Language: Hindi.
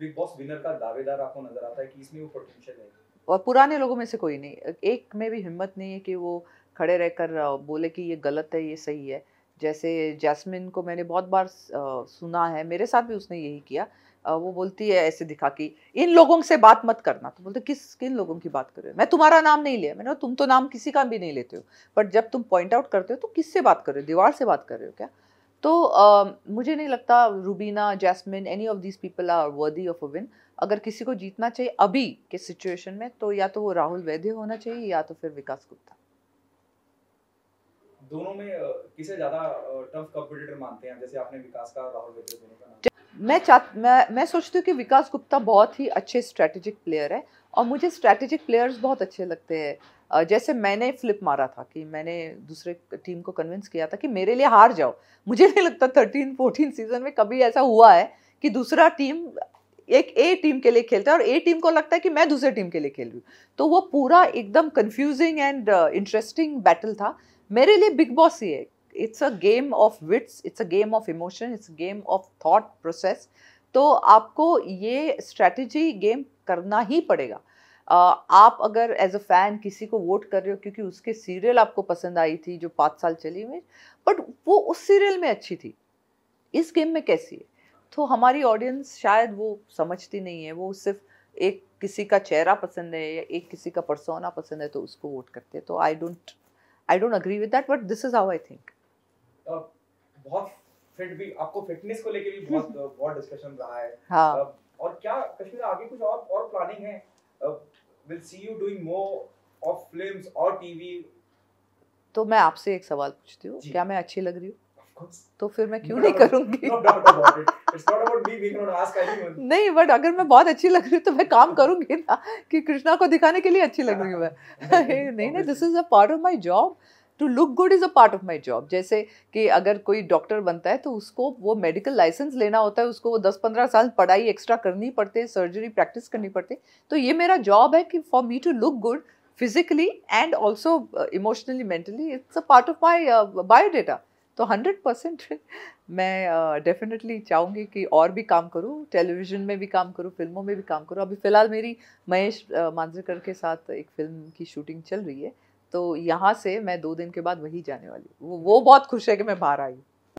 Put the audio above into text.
बिग बॉस विनर का दावेदार आपको नजर आता है कि इसमें वो पोटेंशियल है और पुराने लोगों में से कोई नहीं एक में भी हिम्मत नहीं है कि वो खड़े रहकर बोले कि ये गलत है ये सही है जैसे जैस्मिन को मैंने बहुत बार सुना है मेरे साथ भी उसने यही किया वो बोलती है ऐसे दिखा कि इन लोगों से बात मत करना तो बोलते किस किन लोगों की बात कर रहे हो मैं तुम्हारा नाम नहीं लिया मैंने तुम तो नाम किसी का भी नहीं लेते हो बट जब तुम पॉइंट आउट करते हो तो किससे बात कर रहे हो दीवार से बात कर रहे हो क्या तो uh, मुझे नहीं लगता Rubina Jasmin any of this people are worthy of a win अगर किसी को जीतना चाहिए अभी के सिचुएशन में तो या तो वो राहुल वैद्य होना चाहिए या तो फिर विकास गुप्ता दोनों में किसे ज्यादा टफ कंपटीटर मानते हैं जैसे आपने विकास का राहुल वैद्य दोनों का मैं चाह मैं मैं सोचती हूँ कि विकास गुप्ता बहुत ही अच्छे स्ट्रैटेजिक प्लेयर है और मुझे स्ट्रैटेजिक प्लेयर्स बहुत अच्छे लगते हैं जैसे मैंने फ्लिप मारा था कि मैंने दूसरे टीम को कन्विंस किया था कि मेरे लिए हार जाओ मुझे नहीं लगता थर्टीन फोर्टीन सीजन में कभी ऐसा हुआ है कि दूसरा टीम एक ए टीम के लिए खेलता है और ए टीम को लगता है कि मैं दूसरे टीम के लिए खेल रही हूँ तो वो पूरा एकदम कन्फ्यूजिंग एंड इंटरेस्टिंग बैटल था मेरे लिए बिग बॉस ही है it's a game of wits it's a game of emotion it's game of thought process तो आपको ये स्ट्रैटेजी गेम करना ही पड़ेगा आप अगर एज अ फ़ैन किसी को वोट कर रहे हो क्योंकि उसके सीरियल आपको पसंद आई थी जो पाँच साल चली हुई बट वो उस सीरियल में अच्छी थी इस गेम में कैसी है तो हमारी ऑडियंस शायद वो समझती नहीं है वो सिर्फ एक किसी का चेहरा पसंद है या एक किसी का परसोना पसंद है तो उसको वोट करते हैं तो I don't I don't agree with that but this is how I think बहुत फिट भी आपको फिटनेस को लेके भी बहुत बहुत डिस्कशन रहा है हाँ. और क्या कश्मीर आगे कुछ और और प्लानिंग है will see you doing more of films और टीवी तो मैं आपसे एक सवाल पूछती हूँ क्या मैं अच्छी लग रही हूँ तो फिर मैं क्यों नहीं करूंगी नहीं बट अगर मैं बहुत अच्छी लग रही हूँ तो मैं काम करूंगी ना कि कृष्णा को दिखाने के लिए अच्छी लग रही हूँ मैं नहीं नहीं this is a part of my job to look good is a part of my job जैसे कि अगर कोई डॉक्टर बनता है तो उसको वो मेडिकल लाइसेंस लेना होता है उसको वो दस पंद्रह साल पढ़ाई एक्स्ट्रा करनी पड़ती है सर्जरी प्रैक्टिस करनी पड़ती है तो ये मेरा जॉब है कि for me to look good physically and also emotionally mentally it's a part of my biodata तो हंड्रेड परसेंट मैं डेफिनेटली uh, चाहूँगी कि और भी काम करूँ टेलीविज़न में भी काम करूँ फिल्मों में भी काम करूँ अभी फ़िलहाल मेरी महेश uh, मांजरेकर के साथ एक फ़िल्म की शूटिंग चल रही है तो यहाँ से मैं दो दिन के बाद वही जाने वाली वो वो बहुत खुश है कि मैं बाहर आई